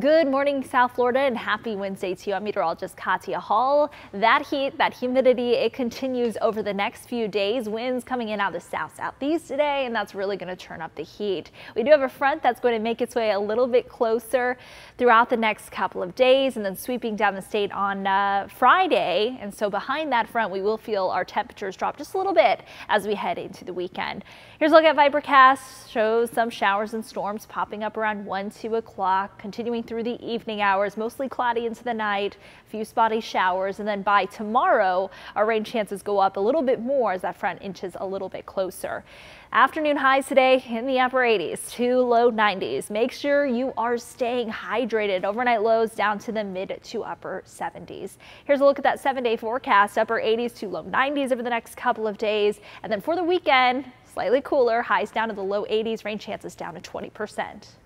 Good morning, South Florida, and happy Wednesday to you. I'm meteorologist Katia Hall. That heat, that humidity, it continues over the next few days. Winds coming in out of the south southeast today, and that's really going to turn up the heat. We do have a front that's going to make its way a little bit closer throughout the next couple of days and then sweeping down the state on uh, Friday. And so behind that front, we will feel our temperatures drop just a little bit as we head into the weekend. Here's a look at Vibercast. Shows some showers and storms popping up around 1, 2 o'clock, continuing continuing through the evening hours, mostly cloudy into the night, a few spotty showers, and then by tomorrow, our rain chances go up a little bit more as that front inches a little bit closer. Afternoon highs today in the upper 80s to low 90s. Make sure you are staying hydrated. Overnight lows down to the mid to upper 70s. Here's a look at that seven day forecast upper 80s to low 90s over the next couple of days. And then for the weekend, slightly cooler highs down to the low 80s, rain chances down to 20 percent.